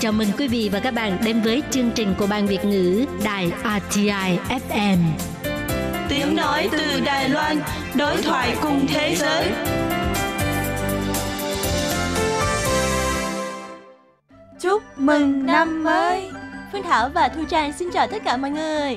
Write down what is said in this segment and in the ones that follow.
Chào mừng quý vị và các bạn đến với chương trình của Ban Việt ngữ Đài RTI FM. Tiếng nói từ Đài Loan, đối thoại cùng thế giới. Chúc mừng năm mới! Phương Thảo và Thu Trang xin chào tất cả mọi người.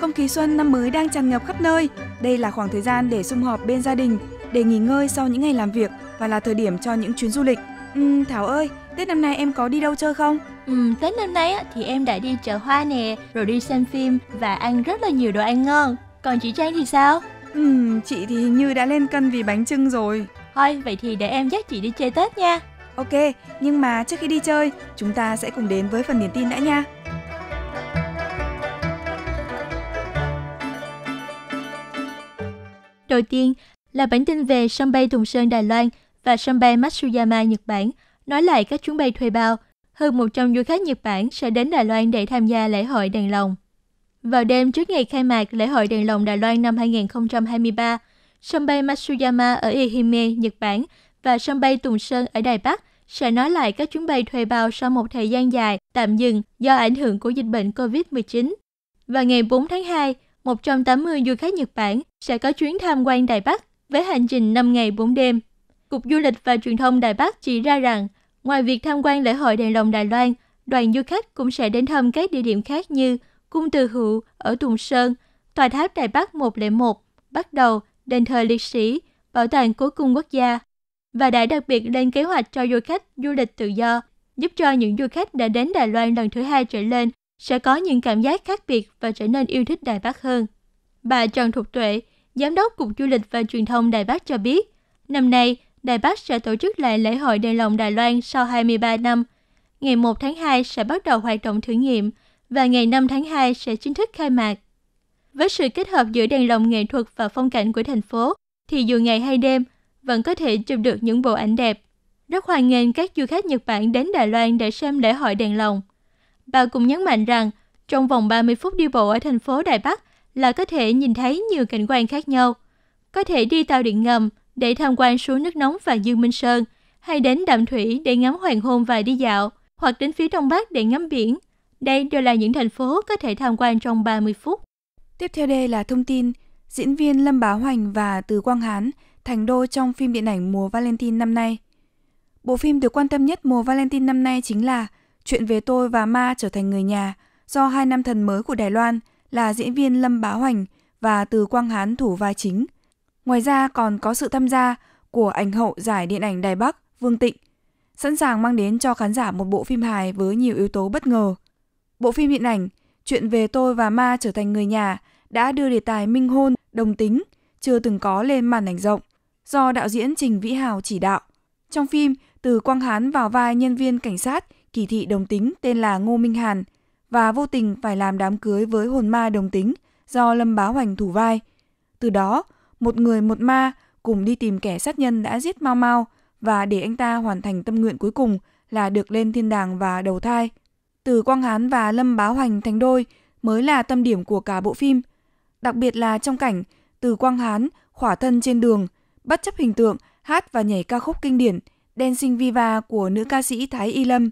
Không khí xuân năm mới đang tràn ngập khắp nơi. Đây là khoảng thời gian để sum họp bên gia đình, để nghỉ ngơi sau những ngày làm việc và là thời điểm cho những chuyến du lịch Ừ, Thảo ơi, Tết năm nay em có đi đâu chơi không? Ừ, Tết năm nay á, thì em đã đi chợ hoa nè, rồi đi xem phim và ăn rất là nhiều đồ ăn ngon. Còn chị Trang thì sao? Ừ, chị thì hình như đã lên cân vì bánh trưng rồi. Thôi, vậy thì để em dắt chị đi chơi Tết nha. Ok, nhưng mà trước khi đi chơi, chúng ta sẽ cùng đến với phần điển tin đã nha. Đầu tiên là bản tin về sân bay Thùng Sơn Đài Loan – và sân bay Matsuyama, Nhật Bản, nói lại các chuyến bay thuê bao. Hơn 100 du khách Nhật Bản sẽ đến Đài Loan để tham gia lễ hội đèn lồng. Vào đêm trước ngày khai mạc lễ hội đèn lồng Đài Loan năm 2023, sân bay Matsuyama ở Ehime, Nhật Bản và sân bay Tùng Sơn ở Đài Bắc sẽ nói lại các chuyến bay thuê bao sau một thời gian dài tạm dừng do ảnh hưởng của dịch bệnh COVID-19. Và ngày 4 tháng 2, 180 du khách Nhật Bản sẽ có chuyến tham quan Đài Bắc với hành trình 5 ngày 4 đêm Cục Du lịch và Truyền thông Đài Bắc chỉ ra rằng, ngoài việc tham quan lễ hội đèn lồng Đài Loan, đoàn du khách cũng sẽ đến thăm các địa điểm khác như Cung Từ Hữu ở Tùng Sơn, Tòa tháp Đài Bắc 101, Bắt Đầu, Đền thờ liệt sĩ, Bảo tàng Cố cung quốc gia và đã đặc biệt lên kế hoạch cho du khách du lịch tự do, giúp cho những du khách đã đến Đài Loan lần thứ hai trở lên sẽ có những cảm giác khác biệt và trở nên yêu thích Đài Bắc hơn. Bà Trần Thục Tuệ, Giám đốc Cục Du lịch và Truyền thông Đài Bắc cho biết, năm nay Đài Bắc sẽ tổ chức lại lễ hội đèn lồng Đài Loan sau 23 năm. Ngày 1 tháng 2 sẽ bắt đầu hoạt động thử nghiệm và ngày 5 tháng 2 sẽ chính thức khai mạc. Với sự kết hợp giữa đèn lồng nghệ thuật và phong cảnh của thành phố, thì dù ngày hay đêm, vẫn có thể chụp được những bộ ảnh đẹp. Rất hoan nghênh các du khách Nhật Bản đến Đài Loan để xem lễ hội đèn lồng. Bà cũng nhấn mạnh rằng, trong vòng 30 phút đi bộ ở thành phố Đài Bắc là có thể nhìn thấy nhiều cảnh quan khác nhau. Có thể đi tàu điện ngầm, để tham quan suối nước nóng và Dương Minh Sơn, hay đến Đạm Thủy để ngắm hoàng hôn và đi dạo, hoặc đến phía Đông Bắc để ngắm biển. Đây đều là những thành phố có thể tham quan trong 30 phút. Tiếp theo đây là thông tin diễn viên Lâm Bá Hoành và Từ Quang Hán thành đô trong phim điện ảnh mùa Valentine năm nay. Bộ phim được quan tâm nhất mùa Valentine năm nay chính là Chuyện về tôi và ma trở thành người nhà do hai nam thần mới của Đài Loan là diễn viên Lâm Bá Hoành và Từ Quang Hán thủ vai chính. Ngoài ra còn có sự tham gia của ảnh hậu giải điện ảnh Đài Bắc Vương Tịnh, sẵn sàng mang đến cho khán giả một bộ phim hài với nhiều yếu tố bất ngờ. Bộ phim điện ảnh Chuyện về tôi và ma trở thành người nhà đã đưa đề tài minh hôn, đồng tính chưa từng có lên màn ảnh rộng do đạo diễn Trình Vĩ Hào chỉ đạo. Trong phim, Từ Quang Hán vào vai nhân viên cảnh sát kỳ thị đồng tính tên là Ngô Minh Hàn và vô tình phải làm đám cưới với hồn ma đồng tính do Lâm Bá Hoành thủ vai. Từ đó, một người một ma cùng đi tìm kẻ sát nhân đã giết Mao Mao và để anh ta hoàn thành tâm nguyện cuối cùng là được lên thiên đàng và đầu thai. Từ Quang Hán và Lâm Bá Hoành thành đôi mới là tâm điểm của cả bộ phim. Đặc biệt là trong cảnh Từ Quang Hán khỏa thân trên đường, bất chấp hình tượng hát và nhảy ca khúc kinh điển Dancing Viva của nữ ca sĩ Thái Y Lâm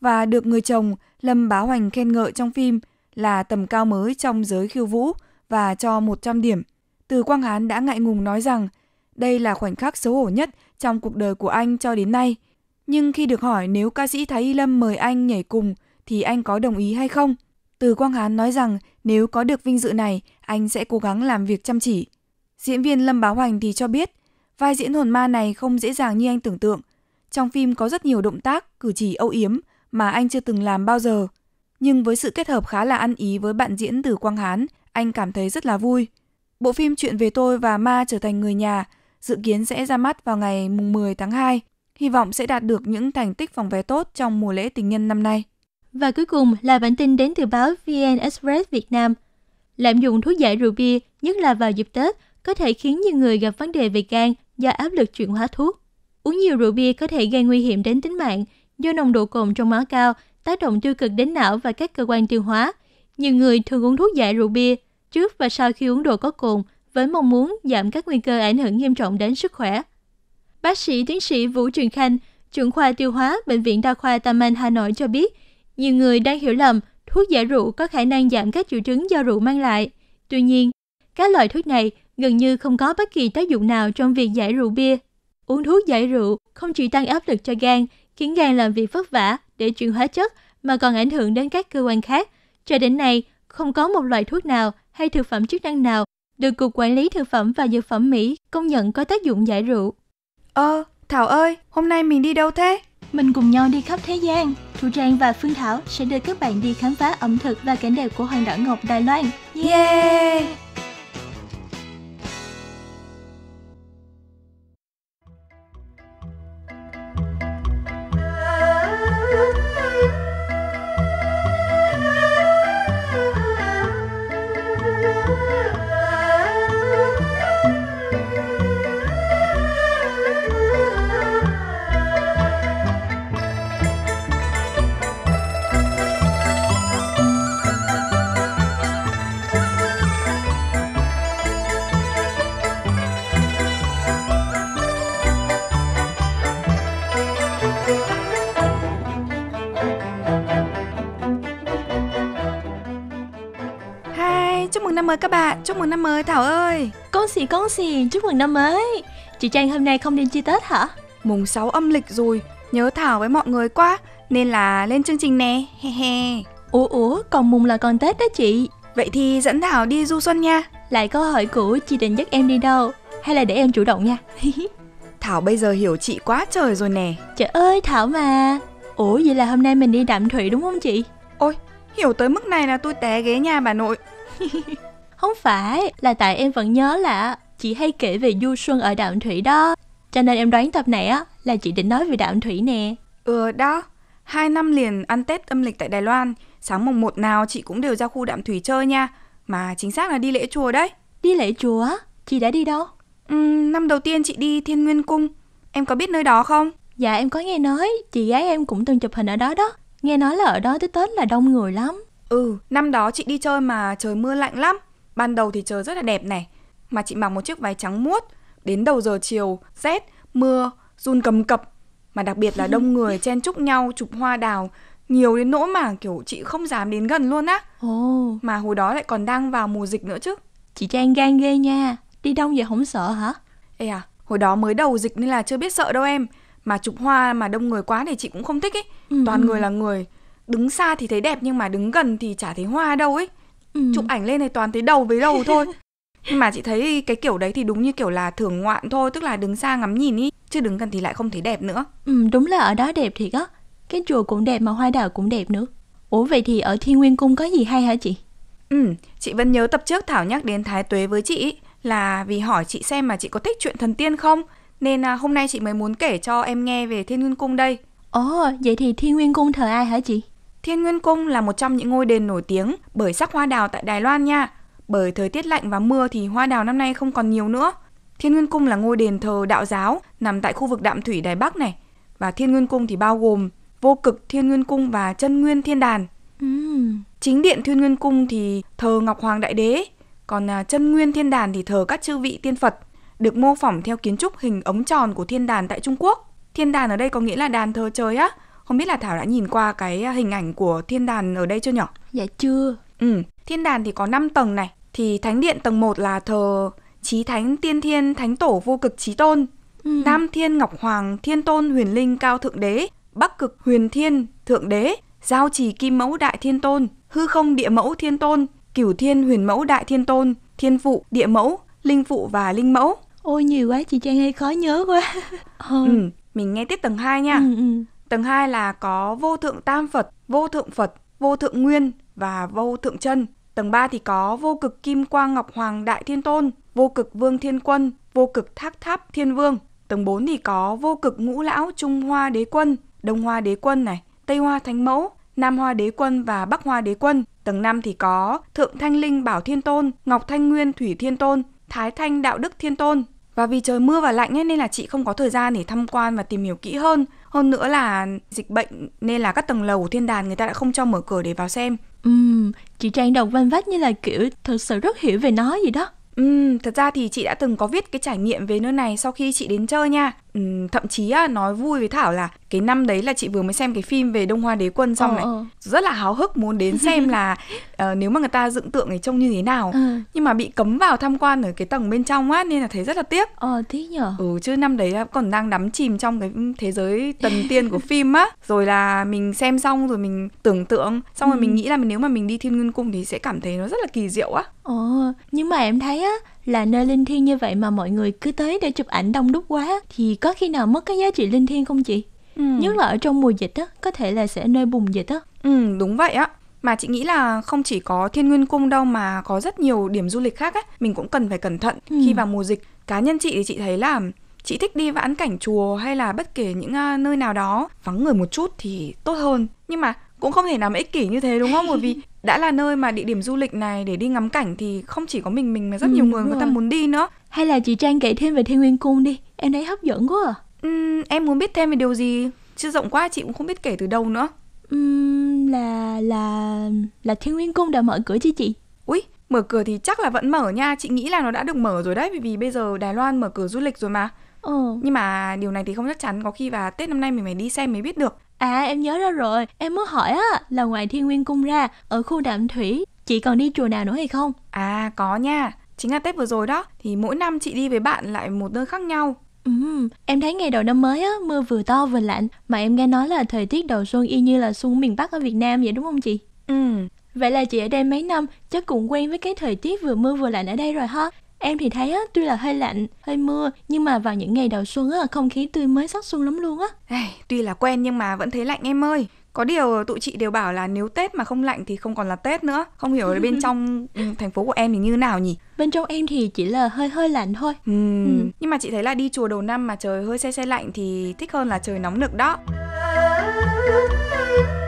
và được người chồng Lâm Bá Hoành khen ngợi trong phim là tầm cao mới trong giới khiêu vũ và cho 100 điểm. Từ Quang Hán đã ngại ngùng nói rằng đây là khoảnh khắc xấu hổ nhất trong cuộc đời của anh cho đến nay. Nhưng khi được hỏi nếu ca sĩ Thái Y Lâm mời anh nhảy cùng thì anh có đồng ý hay không? Từ Quang Hán nói rằng nếu có được vinh dự này, anh sẽ cố gắng làm việc chăm chỉ. Diễn viên Lâm Báo Hoành thì cho biết, vai diễn hồn ma này không dễ dàng như anh tưởng tượng. Trong phim có rất nhiều động tác, cử chỉ âu yếm mà anh chưa từng làm bao giờ. Nhưng với sự kết hợp khá là ăn ý với bạn diễn Từ Quang Hán, anh cảm thấy rất là vui. Bộ phim Chuyện về tôi và ma trở thành người nhà dự kiến sẽ ra mắt vào ngày 10 tháng 2, hy vọng sẽ đạt được những thành tích phòng vé tốt trong mùa lễ tình nhân năm nay. Và cuối cùng là bản tin đến từ báo VN Express Việt Nam. Lạm dụng thuốc giải rượu bia, nhất là vào dịp Tết, có thể khiến nhiều người gặp vấn đề về gan do áp lực chuyển hóa thuốc. Uống nhiều rượu bia có thể gây nguy hiểm đến tính mạng do nồng độ cồn trong máu cao, tác động tiêu cực đến não và các cơ quan tiêu hóa. Nhiều người thường uống thuốc giải rượu bia trước và sau khi uống đồ có cồn với mong muốn giảm các nguy cơ ảnh hưởng nghiêm trọng đến sức khỏe. Bác sĩ tiến sĩ Vũ Trường Khanh, trưởng khoa tiêu hóa Bệnh viện Đa khoa Tam Anh Hà Nội cho biết, nhiều người đang hiểu lầm thuốc giải rượu có khả năng giảm các triệu chứng do rượu mang lại. Tuy nhiên, các loại thuốc này gần như không có bất kỳ tác dụng nào trong việc giải rượu bia. Uống thuốc giải rượu không chỉ tăng áp lực cho gan, khiến gan làm việc vất vả để chuyển hóa chất mà còn ảnh hưởng đến các cơ quan khác. Cho đến nay, không có một loại thuốc nào hay thực phẩm chức năng nào được Cục Quản lý Thực phẩm và Dược phẩm Mỹ công nhận có tác dụng giải rượu. Ơ, ờ, Thảo ơi, hôm nay mình đi đâu thế? Mình cùng nhau đi khắp thế gian. Thu Trang và Phương Thảo sẽ đưa các bạn đi khám phá ẩm thực và cảnh đẹp của hòn đảo ngọc Đài Loan. Yeah! các bạn, chúc mừng năm mới Thảo ơi Con xì con xì, chúc mừng năm mới Chị Trang hôm nay không đi chi Tết hả? Mùng 6 âm lịch rồi, nhớ Thảo với mọi người quá Nên là lên chương trình nè, he he Ủa ủa, còn mùng là còn Tết đó chị Vậy thì dẫn Thảo đi du xuân nha Lại câu hỏi cũ chị định dắt em đi đâu Hay là để em chủ động nha Thảo bây giờ hiểu chị quá trời rồi nè Trời ơi Thảo mà Ủa vậy là hôm nay mình đi đạm thủy đúng không chị? Ôi, hiểu tới mức này là tôi té ghế nhà bà nội không phải là tại em vẫn nhớ là chị hay kể về du xuân ở đạm thủy đó cho nên em đoán tập này á là chị định nói về đạm thủy nè ừ đó hai năm liền ăn tết âm lịch tại đài loan sáng mùng một nào chị cũng đều ra khu đạm thủy chơi nha mà chính xác là đi lễ chùa đấy đi lễ chùa chị đã đi đâu ừ, năm đầu tiên chị đi thiên nguyên cung em có biết nơi đó không dạ em có nghe nói chị gái em cũng từng chụp hình ở đó đó nghe nói là ở đó tới tết là đông người lắm ừ năm đó chị đi chơi mà trời mưa lạnh lắm Ban đầu thì trời rất là đẹp này, mà chị mặc một chiếc váy trắng muốt, đến đầu giờ chiều, rét, mưa, run cầm cập, mà đặc biệt là đông người chen chúc nhau chụp hoa đào, nhiều đến nỗi mà kiểu chị không dám đến gần luôn á. Ồ. Mà hồi đó lại còn đang vào mùa dịch nữa chứ. Chị Trang gan ghê nha, đi đông vậy không sợ hả? Ê à, hồi đó mới đầu dịch nên là chưa biết sợ đâu em. Mà chụp hoa mà đông người quá thì chị cũng không thích ấy. Ừ. Toàn người là người, đứng xa thì thấy đẹp nhưng mà đứng gần thì chả thấy hoa đâu ấy ừ. chụp ảnh lên thì toàn thấy đầu với đầu thôi nhưng mà chị thấy cái kiểu đấy thì đúng như kiểu là thưởng ngoạn thôi tức là đứng xa ngắm nhìn ý chứ đứng gần thì lại không thấy đẹp nữa ừ đúng là ở đó đẹp thiệt á cái chùa cũng đẹp mà hoa đào cũng đẹp nữa ủa vậy thì ở thiên nguyên cung có gì hay hả chị ừ chị vẫn nhớ tập trước thảo nhắc đến thái tuế với chị là vì hỏi chị xem mà chị có thích chuyện thần tiên không nên à, hôm nay chị mới muốn kể cho em nghe về thiên nguyên cung đây ồ vậy thì thiên nguyên cung thờ ai hả chị Thiên Nguyên Cung là một trong những ngôi đền nổi tiếng bởi sắc hoa đào tại Đài Loan nha. Bởi thời tiết lạnh và mưa thì hoa đào năm nay không còn nhiều nữa. Thiên Nguyên Cung là ngôi đền thờ đạo giáo nằm tại khu vực Đạm Thủy Đài Bắc này. Và Thiên Nguyên Cung thì bao gồm Vô Cực Thiên Nguyên Cung và Chân Nguyên Thiên Đàn. Uhm. Chính điện Thiên Nguyên Cung thì thờ Ngọc Hoàng Đại Đế, còn à, Chân Nguyên Thiên Đàn thì thờ các chư vị tiên Phật, được mô phỏng theo kiến trúc hình ống tròn của thiên đàn tại Trung Quốc. Thiên đàn ở đây có nghĩa là đàn thờ trời á, không biết là Thảo đã nhìn qua cái hình ảnh của thiên đàn ở đây chưa nhở? Dạ chưa. Ừ, thiên đàn thì có 5 tầng này. Thì thánh điện tầng 1 là thờ Chí Thánh Tiên Thiên Thánh Tổ Vô Cực Chí Tôn. Ừ. Nam Thiên Ngọc Hoàng Thiên Tôn Huyền Linh Cao Thượng Đế. Bắc Cực Huyền Thiên Thượng Đế. Giao Trì Kim Mẫu Đại Thiên Tôn. Hư Không Địa Mẫu Thiên Tôn. Cửu Thiên Huyền Mẫu Đại Thiên Tôn. Thiên Phụ Địa Mẫu. Linh Phụ và Linh Mẫu. Ôi nhiều quá chị Trang ơi khó nhớ quá. ừ. ừ. Mình nghe tiếp tầng 2 nha. Ừ, ừ. Tầng 2 là có vô thượng tam Phật, vô thượng Phật, vô thượng Nguyên và vô thượng chân. Tầng 3 thì có vô cực Kim Quang Ngọc Hoàng Đại Thiên Tôn, vô cực Vương Thiên Quân, vô cực Thác Tháp Thiên Vương. Tầng 4 thì có vô cực Ngũ Lão Trung Hoa Đế Quân, Đông Hoa Đế Quân này, Tây Hoa Thánh Mẫu, Nam Hoa Đế Quân và Bắc Hoa Đế Quân. Tầng 5 thì có Thượng Thanh Linh Bảo Thiên Tôn, Ngọc Thanh Nguyên Thủy Thiên Tôn, Thái Thanh Đạo Đức Thiên Tôn. Và vì trời mưa và lạnh ấy, nên là chị không có thời gian để tham quan và tìm hiểu kỹ hơn hơn nữa là dịch bệnh nên là các tầng lầu của thiên đàn người ta đã không cho mở cửa để vào xem ừ chị trang đọc văn vách như là kiểu thật sự rất hiểu về nó gì đó Ừ, thật ra thì chị đã từng có viết cái trải nghiệm về nơi này sau khi chị đến chơi nha. Ừ, thậm chí à, nói vui với thảo là cái năm đấy là chị vừa mới xem cái phim về đông hoa đế quân xong ờ, này ờ. rất là háo hức muốn đến xem là uh, nếu mà người ta dựng tượng này trông như thế nào ừ. nhưng mà bị cấm vào tham quan ở cái tầng bên trong á nên là thấy rất là tiếc ờ tiếc nhở ừ chứ năm đấy còn đang đắm chìm trong cái thế giới tần tiên của phim á rồi là mình xem xong rồi mình tưởng tượng xong ừ. rồi mình ừ. nghĩ là nếu mà mình đi thiên nguyên cung thì sẽ cảm thấy nó rất là kỳ diệu á ờ nhưng mà em thấy á là nơi linh thiêng như vậy mà mọi người cứ tới để chụp ảnh đông đúc quá thì có khi nào mất cái giá trị linh thiêng không chị? Ừ. Nhất là ở trong mùa dịch á, có thể là sẽ nơi bùng dịch á. Ừ, đúng vậy á mà chị nghĩ là không chỉ có thiên nguyên cung đâu mà có rất nhiều điểm du lịch khác á. mình cũng cần phải cẩn thận ừ. khi vào mùa dịch cá nhân chị thì chị thấy là chị thích đi vãn cảnh chùa hay là bất kể những à, nơi nào đó vắng người một chút thì tốt hơn nhưng mà cũng không thể nào mà ích kỷ như thế đúng không bởi vì đã là nơi mà địa điểm du lịch này để đi ngắm cảnh thì không chỉ có mình mình mà rất ừ, nhiều người người ta muốn đi nữa hay là chị trang kể thêm về thiên nguyên cung đi em thấy hấp dẫn quá à uhm, em muốn biết thêm về điều gì chứ rộng quá chị cũng không biết kể từ đâu nữa uhm, là là là thiên nguyên cung đã mở cửa chứ chị ui mở cửa thì chắc là vẫn mở nha chị nghĩ là nó đã được mở rồi đấy vì, vì bây giờ đài loan mở cửa du lịch rồi mà ừ. nhưng mà điều này thì không chắc chắn có khi và tết năm nay mình phải đi xem mới biết được à em nhớ ra rồi em muốn hỏi á là ngoài thiên nguyên cung ra ở khu đạm thủy chị còn đi chùa nào nữa hay không à có nha chính là tết vừa rồi đó thì mỗi năm chị đi với bạn lại một nơi khác nhau Ừ, em thấy ngày đầu năm mới á, mưa vừa to vừa lạnh Mà em nghe nói là thời tiết đầu xuân y như là xuân miền Bắc ở Việt Nam vậy đúng không chị? Ừ Vậy là chị ở đây mấy năm chắc cũng quen với cái thời tiết vừa mưa vừa lạnh ở đây rồi ha em thì thấy á, tuy là hơi lạnh hơi mưa nhưng mà vào những ngày đầu xuân á không khí tươi mới sắc xuân lắm luôn á tuy là quen nhưng mà vẫn thấy lạnh em ơi có điều tụi chị đều bảo là nếu Tết mà không lạnh thì không còn là Tết nữa. Không hiểu là bên trong ừ, thành phố của em thì như nào nhỉ? Bên trong em thì chỉ là hơi hơi lạnh thôi. Uhm. Ừ. Nhưng mà chị thấy là đi chùa đầu năm mà trời hơi xe xe lạnh thì thích hơn là trời nóng nực đó.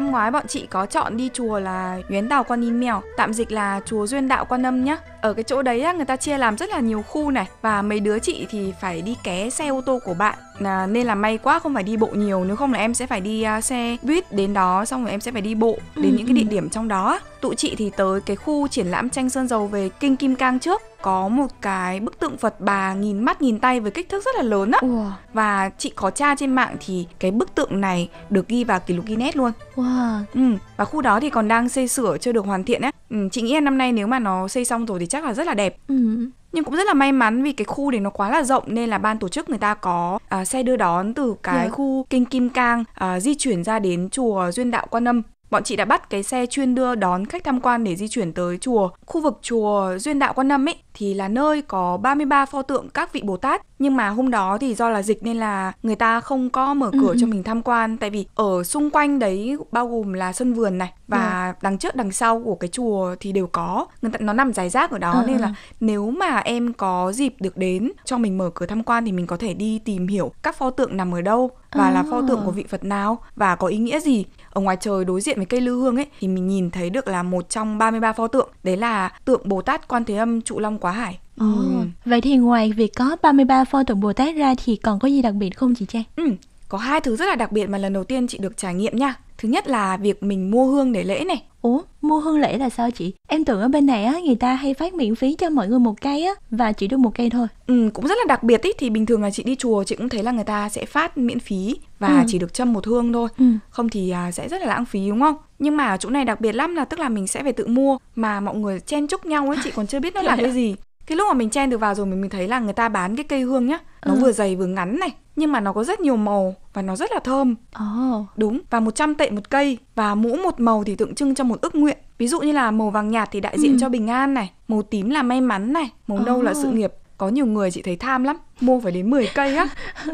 năm ngoái bọn chị có chọn đi chùa là Nguyễn Đào Quan Yin Mèo, tạm dịch là chùa Duyên Đạo Quan Âm nhá. Ở cái chỗ đấy á, người ta chia làm rất là nhiều khu này và mấy đứa chị thì phải đi ké xe ô tô của bạn à, nên là may quá không phải đi bộ nhiều nếu không là em sẽ phải đi uh, xe buýt đến đó xong rồi em sẽ phải đi bộ ừ, đến ừ. những cái ừ. địa điểm trong đó tụi chị thì tới cái khu triển lãm tranh sơn dầu về kinh kim cang trước có một cái bức tượng Phật bà nghìn mắt nghìn tay với kích thước rất là lớn á. Wow. Và chị có tra trên mạng thì cái bức tượng này được ghi vào kỷ lục Guinness luôn. Wow. Ừ, và khu đó thì còn đang xây sửa chưa được hoàn thiện á. Ừ, chị nghĩ là năm nay nếu mà nó xây xong rồi thì chắc là rất là đẹp. Ừ nhưng cũng rất là may mắn vì cái khu đấy nó quá là rộng nên là ban tổ chức người ta có uh, xe đưa đón từ cái yeah. Dạ. khu kinh Kim Cang uh, di chuyển ra đến chùa Duyên Đạo Quan Âm Bọn chị đã bắt cái xe chuyên đưa đón khách tham quan để di chuyển tới chùa. Khu vực chùa Duyên Đạo Quan âm ấy thì là nơi có 33 pho tượng các vị Bồ Tát. Nhưng mà hôm đó thì do là dịch nên là người ta không có mở ừ, cửa ừ. cho mình tham quan. Tại vì ở xung quanh đấy bao gồm là sân vườn này và ừ. đằng trước đằng sau của cái chùa thì đều có. Người ta, nó nằm dài rác ở đó ừ. nên là ừ. nếu mà em có dịp được đến cho mình mở cửa tham quan thì mình có thể đi tìm hiểu các pho tượng nằm ở đâu và à. là pho tượng của vị Phật nào và có ý nghĩa gì ở ngoài trời đối diện với cây lưu hương ấy thì mình nhìn thấy được là một trong 33 pho tượng đấy là tượng Bồ Tát Quan Thế Âm Trụ Long Quá Hải Ừ. ừ. Vậy thì ngoài việc có 33 pho tượng Bồ Tát ra thì còn có gì đặc biệt không chị Trang? Ừ, có hai thứ rất là đặc biệt mà lần đầu tiên chị được trải nghiệm nha thứ nhất là việc mình mua hương để lễ này ủa mua hương lễ là sao chị em tưởng ở bên này á người ta hay phát miễn phí cho mọi người một cây á và chỉ được một cây thôi ừ cũng rất là đặc biệt ý thì bình thường là chị đi chùa chị cũng thấy là người ta sẽ phát miễn phí và ừ. chỉ được châm một hương thôi ừ. không thì à, sẽ rất là lãng phí đúng không nhưng mà ở chỗ này đặc biệt lắm là tức là mình sẽ phải tự mua mà mọi người chen chúc nhau ấy chị còn chưa biết nó là dạ. cái gì cái lúc mà mình chen được vào rồi mình mình thấy là người ta bán cái cây hương nhá nó ừ. vừa dày vừa ngắn này nhưng mà nó có rất nhiều màu và nó rất là thơm. Oh. Đúng, và 100 tệ một cây và mũ một màu thì tượng trưng cho một ước nguyện. Ví dụ như là màu vàng nhạt thì đại diện ừ. cho bình an này, màu tím là may mắn này, màu oh. nâu là sự nghiệp. Có nhiều người chị thấy tham lắm, mua phải đến 10 cây á.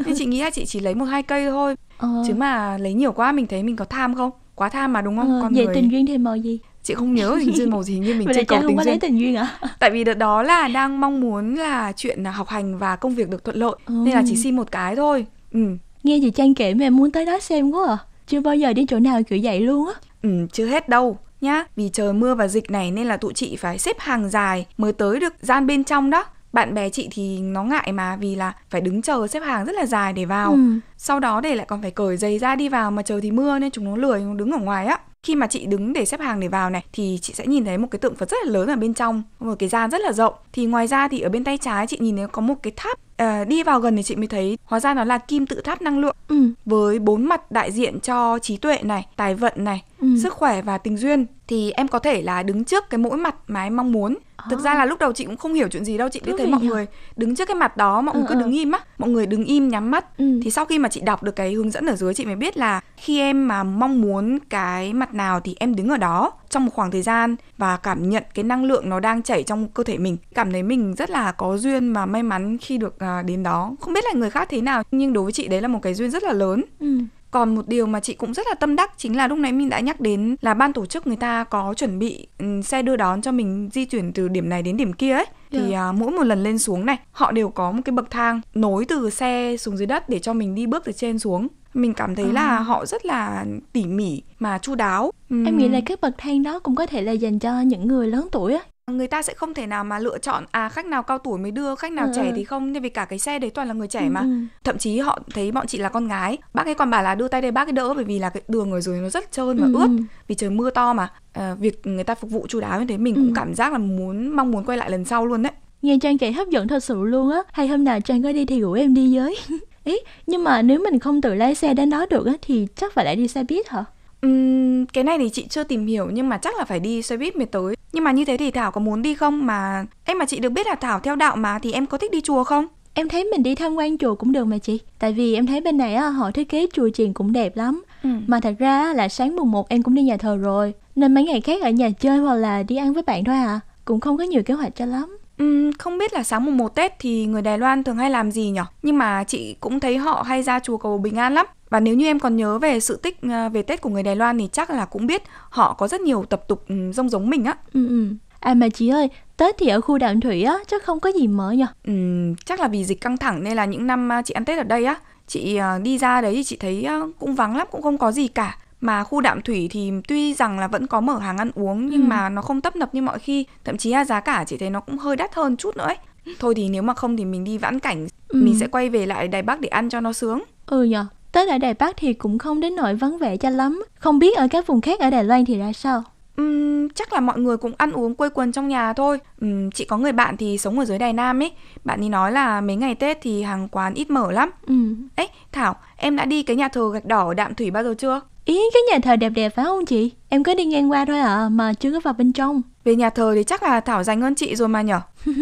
Nhưng chị nghĩ là chị chỉ lấy một hai cây thôi. Oh. Chứ mà lấy nhiều quá mình thấy mình có tham không? Quá tham mà đúng không? Oh. Con Vậy người... tình duyên thì màu gì? chị không nhớ hình dung màu gì hình như mình chưa cầu tình duyên. tình duyên à? tại vì đợt đó là đang mong muốn là chuyện là học hành và công việc được thuận lợi ừ. nên là chỉ ừ. xin một cái thôi ừ. nghe chị trang kể mà em muốn tới đó xem quá à chưa bao giờ đi chỗ nào kiểu vậy luôn á ừ chưa hết đâu nhá vì trời mưa và dịch này nên là tụi chị phải xếp hàng dài mới tới được gian bên trong đó bạn bè chị thì nó ngại mà vì là phải đứng chờ xếp hàng rất là dài để vào ừ. sau đó để lại còn phải cởi giày ra đi vào mà trời thì mưa nên chúng nó lười đứng ở ngoài á khi mà chị đứng để xếp hàng để vào này thì chị sẽ nhìn thấy một cái tượng Phật rất là lớn ở bên trong một cái gian rất là rộng thì ngoài ra thì ở bên tay trái chị nhìn thấy có một cái tháp À, đi vào gần thì chị mới thấy hóa ra nó là kim tự tháp năng lượng ừ. với bốn mặt đại diện cho trí tuệ này tài vận này ừ. sức khỏe và tình duyên thì em có thể là đứng trước cái mỗi mặt mà em mong muốn à. thực ra là lúc đầu chị cũng không hiểu chuyện gì đâu chị cứ thấy mọi nhỉ? người đứng trước cái mặt đó mọi ừ, người cứ ừ. đứng im á mọi người đứng im nhắm mắt ừ. thì sau khi mà chị đọc được cái hướng dẫn ở dưới chị mới biết là khi em mà mong muốn cái mặt nào thì em đứng ở đó trong một khoảng thời gian và cảm nhận cái năng lượng nó đang chảy trong cơ thể mình cảm thấy mình rất là có duyên mà may mắn khi được à, đến đó không biết là người khác thế nào nhưng đối với chị đấy là một cái duyên rất là lớn ừ. Còn một điều mà chị cũng rất là tâm đắc chính là lúc nãy mình đã nhắc đến là ban tổ chức người ta có chuẩn bị ừ, xe đưa đón cho mình di chuyển từ điểm này đến điểm kia ấy. Thì yeah. Dạ. à, mỗi một lần lên xuống này, họ đều có một cái bậc thang nối từ xe xuống dưới đất để cho mình đi bước từ trên xuống mình cảm thấy à. là họ rất là tỉ mỉ mà chu đáo uhm. em nghĩ là cái bậc thang đó cũng có thể là dành cho những người lớn tuổi á người ta sẽ không thể nào mà lựa chọn à khách nào cao tuổi mới đưa khách nào ừ. trẻ ừ. thì không nên vì cả cái xe đấy toàn là người trẻ ừ. mà ừ. thậm chí họ thấy bọn chị là con gái bác ấy còn bảo là đưa tay đây bác ấy đỡ bởi vì là cái đường rồi rồi nó rất trơn và ừ. ướt ừ. vì trời mưa to mà à, việc người ta phục vụ chú đáo như thế mình ừ. cũng cảm giác là muốn mong muốn quay lại lần sau luôn đấy nghe trang kể hấp dẫn thật sự luôn á hay hôm nào trang có đi thì rủ em đi với ý nhưng mà nếu mình không tự lái xe đến đó được á thì chắc phải lại đi xe buýt hả Uhm, cái này thì chị chưa tìm hiểu nhưng mà chắc là phải đi xe buýt mới tới. Nhưng mà như thế thì Thảo có muốn đi không mà em mà chị được biết là Thảo theo đạo mà thì em có thích đi chùa không? Em thấy mình đi tham quan chùa cũng được mà chị Tại vì em thấy bên này á, họ thiết kế chùa chiền cũng đẹp lắm ừ. Mà thật ra là sáng mùng 1 em cũng đi nhà thờ rồi Nên mấy ngày khác ở nhà chơi hoặc là đi ăn với bạn thôi à Cũng không có nhiều kế hoạch cho lắm Ừm, không biết là sáng mùng 1 Tết thì người Đài Loan thường hay làm gì nhỉ? Nhưng mà chị cũng thấy họ hay ra chùa cầu Bình An lắm. Và nếu như em còn nhớ về sự tích ờ, về Tết của người Đài Loan thì chắc là cũng biết họ có rất nhiều tập tục ừ, giống mình á. Ừ, ừ. À mà chị ơi, Tết thì ở khu Đạm Thủy á, chắc không có gì mới nhỉ? Ừm, chắc là vì dịch căng thẳng nên là những năm à, chị ăn Tết ở đây á, chị ờ, đi ra đấy thì chị thấy ờ, cũng vắng lắm, cũng không có gì cả mà khu đạm thủy thì tuy rằng là vẫn có mở hàng ăn uống nhưng ừ. mà nó không tấp nập như mọi khi thậm chí là giá cả chị thấy nó cũng hơi đắt hơn chút nữa ấy thôi thì nếu mà không thì mình đi vãn cảnh ừ. mình sẽ quay về lại đài bắc để ăn cho nó sướng ừ nhờ tới lại đài bắc thì cũng không đến nỗi vắng vẻ cho lắm không biết ở các vùng khác ở đài loan thì ra sao Uhm, chắc là mọi người cũng ăn uống quây quần trong nhà thôi uhm, chị có người bạn thì sống ở dưới đài nam ấy bạn ấy nói là mấy ngày tết thì hàng quán ít mở lắm ừ. ấy thảo em đã đi cái nhà thờ gạch đỏ ở đạm thủy bao giờ chưa Ý cái nhà thờ đẹp đẹp phải không chị? Em cứ đi ngang qua thôi ạ, à, mà chưa có vào bên trong. Về nhà thờ thì chắc là Thảo dành hơn chị rồi mà nhở?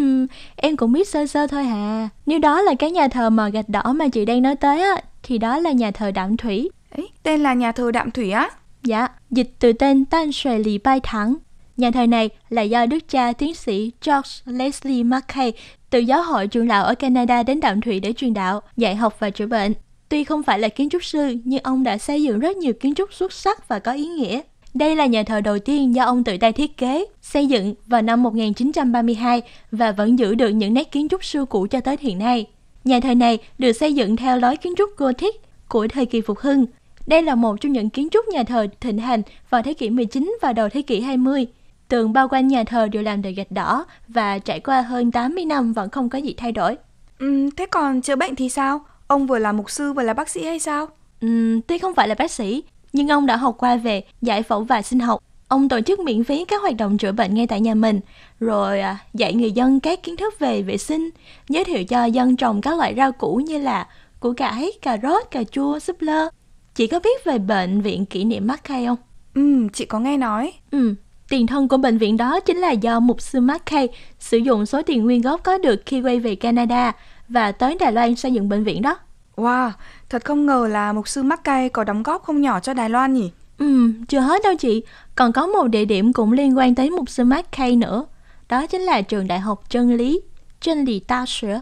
em cũng biết sơ sơ thôi hà. Nếu đó là cái nhà thờ mờ gạch đỏ mà chị đang nói tới á, thì đó là nhà thờ Đạm Thủy. Ấy, tên là nhà thờ Đạm Thủy á? Dạ, dịch từ tên Tan Xuề Lì Bai Thẳng. Nhà thờ này là do đức cha tiến sĩ George Leslie Mackay từ giáo hội trường đạo ở Canada đến Đạm Thủy để truyền đạo, dạy học và chữa bệnh. Tuy không phải là kiến trúc sư, nhưng ông đã xây dựng rất nhiều kiến trúc xuất sắc và có ý nghĩa. Đây là nhà thờ đầu tiên do ông tự tay thiết kế, xây dựng vào năm 1932 và vẫn giữ được những nét kiến trúc xưa cũ cho tới hiện nay. Nhà thờ này được xây dựng theo lối kiến trúc Gothic của thời kỳ phục hưng. Đây là một trong những kiến trúc nhà thờ thịnh hành vào thế kỷ 19 và đầu thế kỷ 20. Tường bao quanh nhà thờ đều làm từ gạch đỏ và trải qua hơn 80 năm vẫn không có gì thay đổi. Ừ, thế còn chữa bệnh thì sao? Ông vừa là mục sư vừa là bác sĩ hay sao? Uhm, tuy không phải là bác sĩ, nhưng ông đã học qua về giải phẫu và sinh học. Ông tổ chức miễn phí các hoạt động chữa bệnh ngay tại nhà mình, rồi à, dạy người dân các kiến thức về vệ sinh, giới thiệu cho dân trồng các loại rau củ như là củ cải, cà rốt, cà chua, súp lơ. Chị có biết về bệnh viện kỷ niệm Mackay không? Ừ, chị có nghe nói. Ừ, tiền thân của bệnh viện đó chính là do mục sư Mackay sử dụng số tiền nguyên gốc có được khi quay về Canada và tới Đài Loan xây dựng bệnh viện đó. Wow, thật không ngờ là mục sư cây có đóng góp không nhỏ cho Đài Loan nhỉ? Ừ, chưa hết đâu chị. Còn có một địa điểm cũng liên quan tới mục sư cây nữa. Đó chính là trường đại học chân lý, chân lý ta sửa.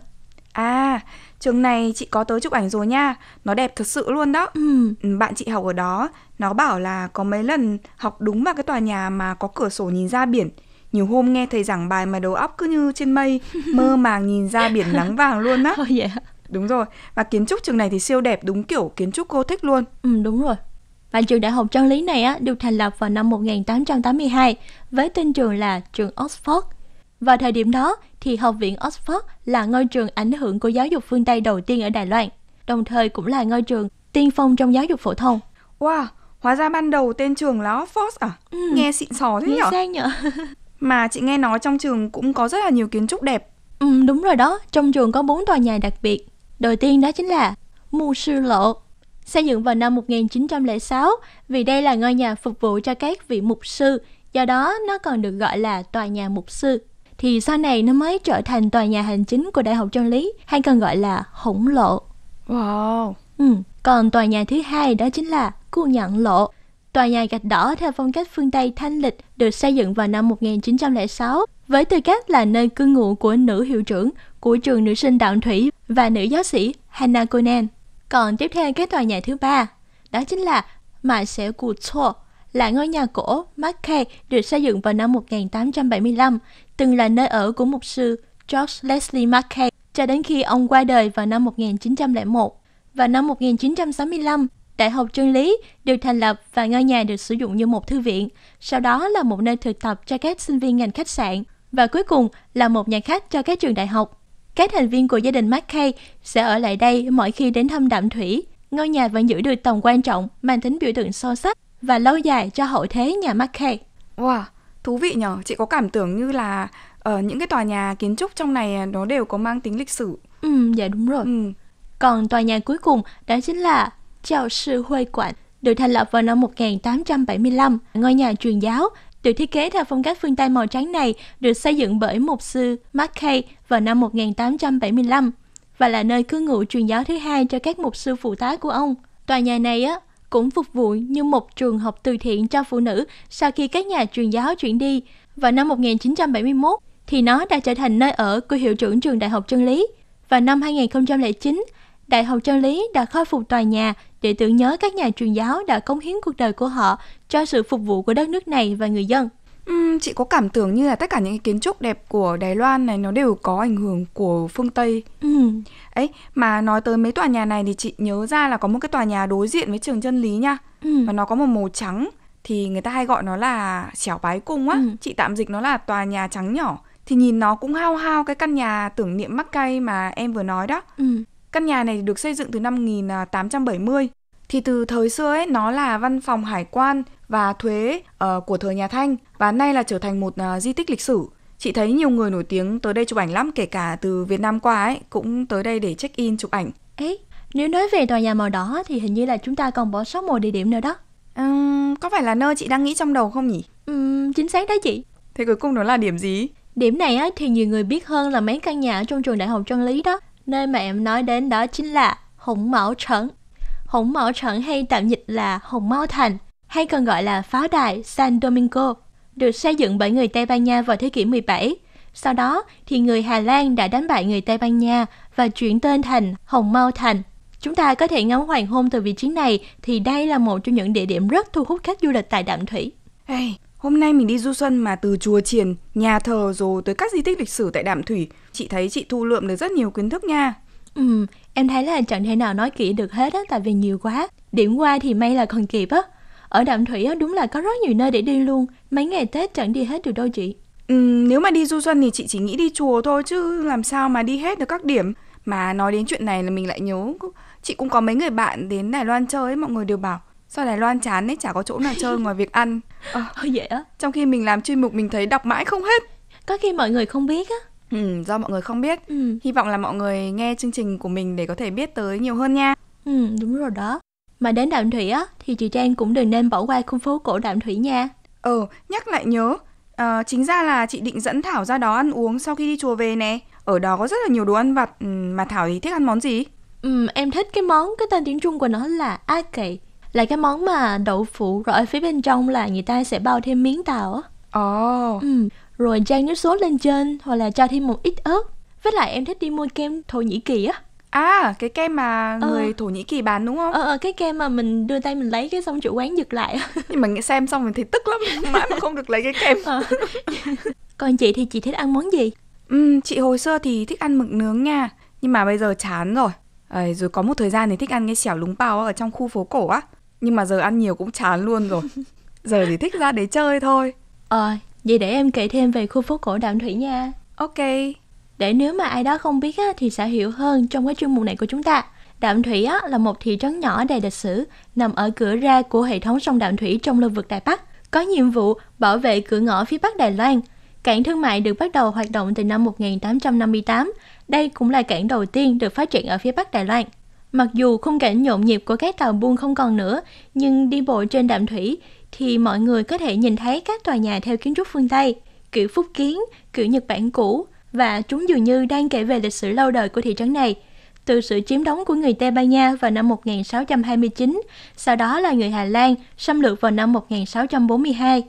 À, trường này chị có tới chụp ảnh rồi nha. Nó đẹp thật sự luôn đó. Ừ. ừ. Bạn chị học ở đó, nó bảo là có mấy lần học đúng vào cái tòa nhà mà có cửa sổ nhìn ra biển nhiều hôm nghe thầy giảng bài mà đầu óc cứ như trên mây mơ màng nhìn ra biển nắng vàng luôn á oh yeah. đúng rồi và kiến trúc trường này thì siêu đẹp đúng kiểu kiến trúc cô thích luôn ừ đúng rồi và trường đại học chân lý này á, được thành lập vào năm 1882 với tên trường là trường Oxford. và thời điểm đó thì Học viện Oxford là ngôi trường ảnh hưởng của giáo dục phương Tây đầu tiên ở Đài Loan, đồng thời cũng là ngôi trường tiên phong trong giáo dục phổ thông. Wow, hóa ra ban đầu tên trường là Oxford à? Ừ. Nghe xịn sò thế nhỉ? Nghe sang nhỉ? mà chị nghe nói trong trường cũng có rất là nhiều kiến trúc đẹp. Ừ, đúng rồi đó, trong trường có bốn tòa nhà đặc biệt. Đầu tiên đó chính là Mu Sư Lộ, xây dựng vào năm 1906 vì đây là ngôi nhà phục vụ cho các vị mục sư, do đó nó còn được gọi là tòa nhà mục sư. Thì sau này nó mới trở thành tòa nhà hành chính của Đại học Chân lý, hay còn gọi là hổng Lộ. Wow. Ừ. Còn tòa nhà thứ hai đó chính là Cu Nhận Lộ, Tòa nhà gạch đỏ theo phong cách phương Tây thanh lịch được xây dựng vào năm 1906 với tư cách là nơi cư ngụ của nữ hiệu trưởng của trường nữ sinh đạo Thủy và nữ giáo sĩ Hannah Conan. Còn tiếp theo cái tòa nhà thứ ba, đó chính là Mại Sẻo Cụ Chô, là ngôi nhà cổ Mackay được xây dựng vào năm 1875, từng là nơi ở của mục sư George Leslie Mackay cho đến khi ông qua đời vào năm 1901. và năm 1965, Đại học Chân lý được thành lập và ngôi nhà được sử dụng như một thư viện, sau đó là một nơi thực tập cho các sinh viên ngành khách sạn và cuối cùng là một nhà khách cho các trường đại học. Các thành viên của gia đình MacKay sẽ ở lại đây mỗi khi đến thăm đạm thủy. Ngôi nhà vẫn giữ được tầm quan trọng, mang tính biểu tượng sâu sắc và lâu dài cho hậu thế nhà MacKay. Wow, thú vị nhở, chị có cảm tưởng như là ở ờ, những cái tòa nhà kiến trúc trong này ờ, nó đều có mang tính lịch sử. Ừ, dạ đúng rồi. Ừ. Còn tòa nhà cuối cùng đó chính là Chào sư Huệ Quạnh được thành lập vào năm 1875. Ngôi nhà truyền giáo được thiết kế theo phong cách phương Tây màu trắng này được xây dựng bởi mục sư Mark Kay vào năm 1875 và là nơi cư ngụ truyền giáo thứ hai cho các mục sư phụ tá của ông. Tòa nhà này á cũng phục vụ như một trường học từ thiện cho phụ nữ sau khi các nhà truyền giáo chuyển đi. Vào năm 1971 thì nó đã trở thành nơi ở của hiệu trưởng trường Đại học Chân Lý. và năm 2009, Đại học Chân Lý đã khôi phục tòa nhà để tưởng nhớ các nhà truyền giáo đã cống hiến cuộc đời của họ cho sự phục vụ của đất nước này và người dân. Uhm, chị có cảm tưởng như là tất cả những kiến trúc đẹp của Đài Loan này nó đều có ảnh hưởng của phương Tây. Ừ. Ấy, mà nói tới mấy tòa nhà này thì chị nhớ ra là có một cái tòa nhà đối diện với trường chân lý nha. Ừ. Và nó có một màu trắng thì người ta hay gọi nó là xẻo bái cung á. Ừ. Chị tạm dịch nó là tòa nhà trắng nhỏ. Thì nhìn nó cũng hao hao cái căn nhà tưởng niệm mắc cây mà em vừa nói đó. Ừ. Căn nhà này được xây dựng từ năm 1870. Thì từ thời xưa ấy, nó là văn phòng hải quan và thuế uh, của thời nhà Thanh và nay là trở thành một uh, di tích lịch sử. Chị thấy nhiều người nổi tiếng tới đây chụp ảnh lắm, kể cả từ Việt Nam qua ấy, cũng tới đây để check-in chụp ảnh. Ấy, nếu nói về tòa nhà màu đỏ thì hình như là chúng ta còn bỏ sót một địa điểm nữa đó. Uhm, có phải là nơi chị đang nghĩ trong đầu không nhỉ? Uhm, chính xác đấy chị. Thế cuối cùng đó là điểm gì? Điểm này á, thì nhiều người biết hơn là mấy căn nhà ở trong trường đại học chân lý đó. Nơi mà em nói đến đó chính là Hùng Mẫu Trấn. Hùng Mẫu Trấn hay tạm dịch là Hùng Mao Thành, hay còn gọi là pháo đài San Domingo, được xây dựng bởi người Tây Ban Nha vào thế kỷ 17. Sau đó thì người Hà Lan đã đánh bại người Tây Ban Nha và chuyển tên thành Hồng Mao Thành. Chúng ta có thể ngắm hoàng hôn từ vị trí này thì đây là một trong những địa điểm rất thu hút khách du lịch tại Đạm Thủy. Hey, Hôm nay mình đi du xuân mà từ chùa Triền, nhà thờ rồi tới các di tích lịch sử tại Đạm Thủy, chị thấy chị thu lượm được rất nhiều kiến thức nha. Ừ, em thấy là chẳng thể nào nói kỹ được hết á, tại vì nhiều quá. Điểm qua thì may là còn kịp á. Ở Đạm Thủy á, đúng là có rất nhiều nơi để đi luôn, mấy ngày Tết chẳng đi hết được đâu chị. Ừ, nếu mà đi du xuân thì chị chỉ nghĩ đi chùa thôi chứ làm sao mà đi hết được các điểm. Mà nói đến chuyện này là mình lại nhớ, chị cũng có mấy người bạn đến Đài Loan chơi mọi người đều bảo sao Đài Loan chán ấy chả có chỗ nào chơi ngoài việc ăn ờ, à, vậy á trong khi mình làm chuyên mục mình thấy đọc mãi không hết có khi mọi người không biết á ừ do mọi người không biết ừ. hy vọng là mọi người nghe chương trình của mình để có thể biết tới nhiều hơn nha ừ đúng rồi đó mà đến đạm thủy á thì chị trang cũng đừng nên bỏ qua khu phố cổ đạm thủy nha ờ ừ, nhắc lại nhớ à, chính ra là chị định dẫn thảo ra đó ăn uống sau khi đi chùa về nè ở đó có rất là nhiều đồ ăn vặt ừ, mà thảo thì thích ăn món gì ừ em thích cái món cái tên tiếng trung của nó là a kỳ là cái món mà đậu phụ rồi ở phía bên trong là người ta sẽ bao thêm miếng tàu á oh. ừ. rồi chan nước sốt lên trên hoặc là cho thêm một ít ớt với lại em thích đi mua kem thổ nhĩ kỳ á À, cái kem mà ờ. người ờ. Thổ Nhĩ Kỳ bán đúng không? Ờ, ờ, cái kem mà mình đưa tay mình lấy cái xong chủ quán giật lại Nhưng mà xem xong mình thấy tức lắm, mãi mà không được lấy cái kem ờ. Còn chị thì chị thích ăn món gì? Ừ, chị hồi xưa thì thích ăn mực nướng nha Nhưng mà bây giờ chán rồi à, Rồi có một thời gian thì thích ăn cái xẻo lúng bao ở trong khu phố cổ á nhưng mà giờ ăn nhiều cũng chán luôn rồi giờ thì thích ra để chơi thôi ờ vậy để em kể thêm về khu phố cổ đạm thủy nha ok để nếu mà ai đó không biết á, thì sẽ hiểu hơn trong cái chuyên mục này của chúng ta Đạm Thủy á, là một thị trấn nhỏ đầy lịch sử, nằm ở cửa ra của hệ thống sông Đạm Thủy trong lưu vực Đài Bắc, có nhiệm vụ bảo vệ cửa ngõ phía Bắc Đài Loan. Cảng thương mại được bắt đầu hoạt động từ năm 1858. Đây cũng là cảng đầu tiên được phát triển ở phía Bắc Đài Loan. Mặc dù khung cảnh nhộn nhịp của các tàu buôn không còn nữa, nhưng đi bộ trên đạm thủy thì mọi người có thể nhìn thấy các tòa nhà theo kiến trúc phương Tây, kiểu Phúc Kiến, kiểu Nhật Bản cũ và chúng dường như đang kể về lịch sử lâu đời của thị trấn này. Từ sự chiếm đóng của người Tây Ban Nha vào năm 1629, sau đó là người Hà Lan xâm lược vào năm 1642,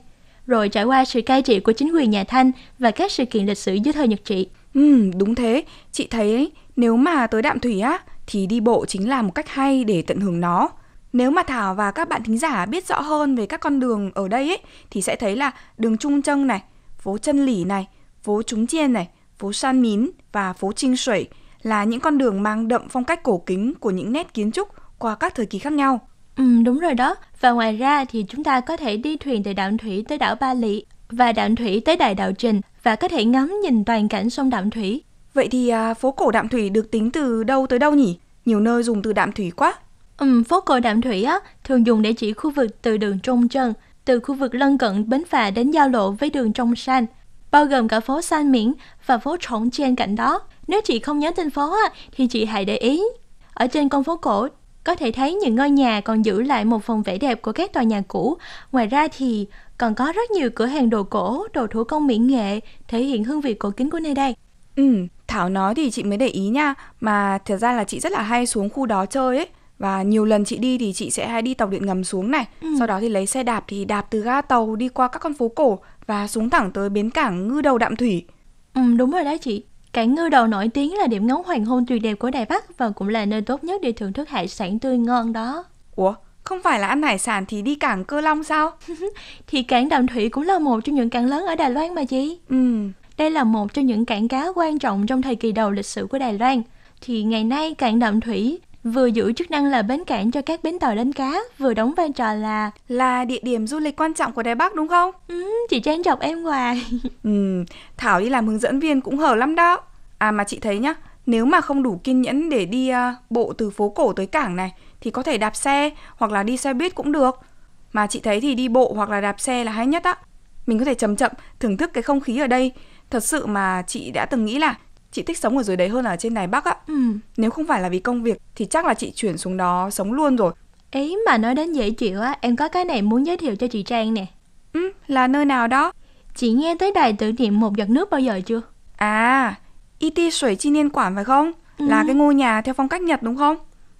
rồi trải qua sự cai trị của chính quyền nhà Thanh và các sự kiện lịch sử dưới thời Nhật trị. Ừ, đúng thế. Chị thấy nếu mà tới Đạm Thủy á, thì đi bộ chính là một cách hay để tận hưởng nó. Nếu mà Thảo và các bạn thính giả biết rõ hơn về các con đường ở đây ấy, thì sẽ thấy là đường Trung Trân này, phố Chân Lỉ này, phố Trúng Chiên này, phố San Mín và phố Trinh Sủy là những con đường mang đậm phong cách cổ kính của những nét kiến trúc qua các thời kỳ khác nhau. Ừ, đúng rồi đó. Và ngoài ra thì chúng ta có thể đi thuyền từ đạm thủy tới đảo Ba Lị và đạm thủy tới đài đạo Trình và có thể ngắm nhìn toàn cảnh sông đạm thủy Vậy thì à, phố cổ Đạm Thủy được tính từ đâu tới đâu nhỉ? Nhiều nơi dùng từ Đạm Thủy quá. Ừ, phố cổ Đạm Thủy á, thường dùng để chỉ khu vực từ đường Trung Trân, từ khu vực lân cận bến phà đến giao lộ với đường Trong San, bao gồm cả phố San Miễn và phố Trọng trên cạnh đó. Nếu chị không nhớ tên phố á, thì chị hãy để ý. Ở trên con phố cổ có thể thấy những ngôi nhà còn giữ lại một phần vẻ đẹp của các tòa nhà cũ. Ngoài ra thì còn có rất nhiều cửa hàng đồ cổ, đồ thủ công mỹ nghệ thể hiện hương vị cổ kính của nơi đây. Ừ, Thảo nói thì chị mới để ý nha, mà thật ra là chị rất là hay xuống khu đó chơi ấy. Và nhiều lần chị đi thì chị sẽ hay đi tàu điện ngầm xuống này, ừ. sau đó thì lấy xe đạp thì đạp từ ga tàu đi qua các con phố cổ và xuống thẳng tới bến cảng Ngư Đầu Đạm Thủy. Ừ, đúng rồi đấy chị. Cảng Ngư Đầu nổi tiếng là điểm ngắm hoàng hôn tuyệt đẹp của Đài Bắc và cũng là nơi tốt nhất để thưởng thức hải sản tươi ngon đó. Ủa, không phải là ăn hải sản thì đi cảng Cơ Long sao? thì cảng đạm Thủy cũng là một trong những cảng lớn ở Đài Loan mà chị. Ừ, đây là một trong những cảng cá quan trọng trong thời kỳ đầu lịch sử của Đài Loan. Thì ngày nay cảng Đạm Thủy vừa giữ chức năng là bến cảng cho các bến tàu đánh cá, vừa đóng vai trò là là địa điểm du lịch quan trọng của Đài Bắc đúng không? Ừ, chị Trang chọc em hoài. ừ, Thảo đi làm hướng dẫn viên cũng hở lắm đó. À mà chị thấy nhá, nếu mà không đủ kiên nhẫn để đi uh, bộ từ phố cổ tới cảng này thì có thể đạp xe hoặc là đi xe buýt cũng được. Mà chị thấy thì đi bộ hoặc là đạp xe là hay nhất á. Mình có thể chậm chậm thưởng thức cái không khí ở đây thật sự mà chị đã từng nghĩ là chị thích sống ở dưới đấy hơn là ở trên đài bắc á ừ. nếu không phải là vì công việc thì chắc là chị chuyển xuống đó sống luôn rồi ý mà nói đến dễ chịu á em có cái này muốn giới thiệu cho chị trang nè ừ là nơi nào đó chị nghe tới đài tưởng niệm một giọt nước bao giờ chưa à it e sủi chi niên quản phải không ừ. là cái ngôi nhà theo phong cách nhật đúng không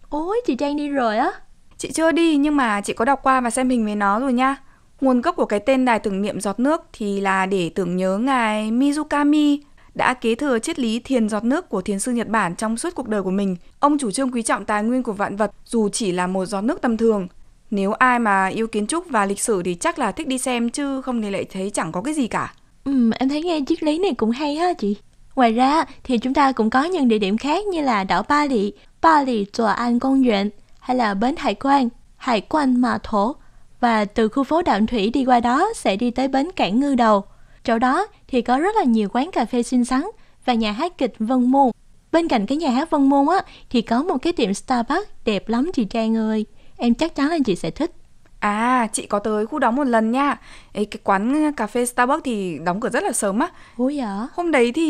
ôi chị trang đi rồi á chị chưa đi nhưng mà chị có đọc qua và xem hình về nó rồi nha Nguồn gốc của cái tên đài tưởng niệm giọt nước thì là để tưởng nhớ ngài Mizukami đã kế thừa triết lý thiền giọt nước của thiền sư Nhật Bản trong suốt cuộc đời của mình. Ông chủ trương quý trọng tài nguyên của vạn vật dù chỉ là một giọt nước tầm thường. Nếu ai mà yêu kiến trúc và lịch sử thì chắc là thích đi xem chứ không thì lại thấy chẳng có cái gì cả. Ừ, em thấy nghe triết lý này cũng hay ha chị. Ngoài ra thì chúng ta cũng có những địa điểm khác như là đảo Bali, Bali Ba An Công Viện hay là bến hải quan, hải quan Mà Thổ, và từ khu phố Đạm Thủy đi qua đó sẽ đi tới bến cảng Ngư Đầu. Chỗ đó thì có rất là nhiều quán cà phê xinh xắn và nhà hát kịch Vân Môn. Bên cạnh cái nhà hát Vân Môn á thì có một cái tiệm Starbucks đẹp lắm chị Trang ơi. Em chắc chắn là chị sẽ thích. À, chị có tới khu đó một lần nha. Ê, cái quán cà phê Starbucks thì đóng cửa rất là sớm á. Ôi dạ. Hôm đấy thì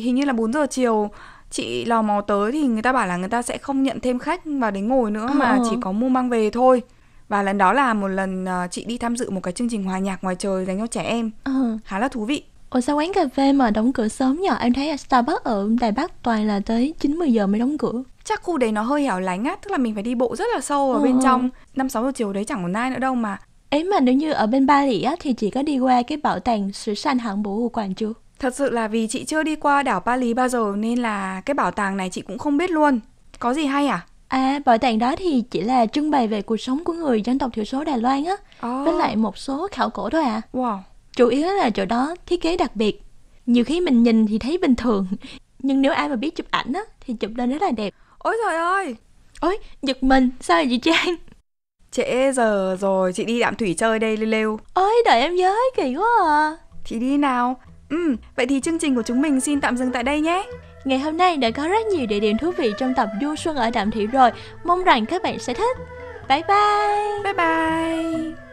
hình như là 4 giờ chiều chị lò mò tới thì người ta bảo là người ta sẽ không nhận thêm khách vào đấy ngồi nữa ờ. mà chỉ có mua mang về thôi và lần đó là một lần ờ, chị đi tham dự một cái chương trình hòa nhạc ngoài trời dành cho trẻ em ừ. khá là thú vị Ủa sao quán cà phê mà đóng cửa sớm nhờ? Em thấy Starbucks ở Đài Bắc toàn là tới 90 giờ mới đóng cửa. Chắc khu đấy nó hơi hẻo lánh á, tức là mình phải đi bộ rất là sâu ở ừ. bên trong. 5 6 giờ chiều đấy chẳng còn ai nữa đâu mà. Ấy mà nếu như ở bên Bali á thì chỉ có đi qua cái bảo tàng Sử San Hạng bố Hồ Quản chưa? Thật sự là vì chị chưa đi qua đảo Bali bao giờ nên là cái bảo tàng này chị cũng không biết luôn. Có gì hay à? À, bảo tàng đó thì chỉ là trưng bày về cuộc sống của người dân tộc thiểu số Đài Loan á, oh. với lại một số khảo cổ thôi à. Wow. Chủ yếu là chỗ đó thiết kế đặc biệt. Nhiều khi mình nhìn thì thấy bình thường, nhưng nếu ai mà biết chụp ảnh á thì chụp lên rất là đẹp. Ôi trời ơi. Ôi, giật mình, sao vậy chị Trang? Trễ giờ rồi, chị đi đạm thủy chơi đây lêu lêu. Ôi, đợi em với, kỳ quá à. Chị đi nào. Ừ, vậy thì chương trình của chúng mình xin tạm dừng tại đây nhé. Ngày hôm nay đã có rất nhiều địa điểm thú vị trong tập du xuân ở Đạm Thị rồi. Mong rằng các bạn sẽ thích. Bye bye! Bye bye!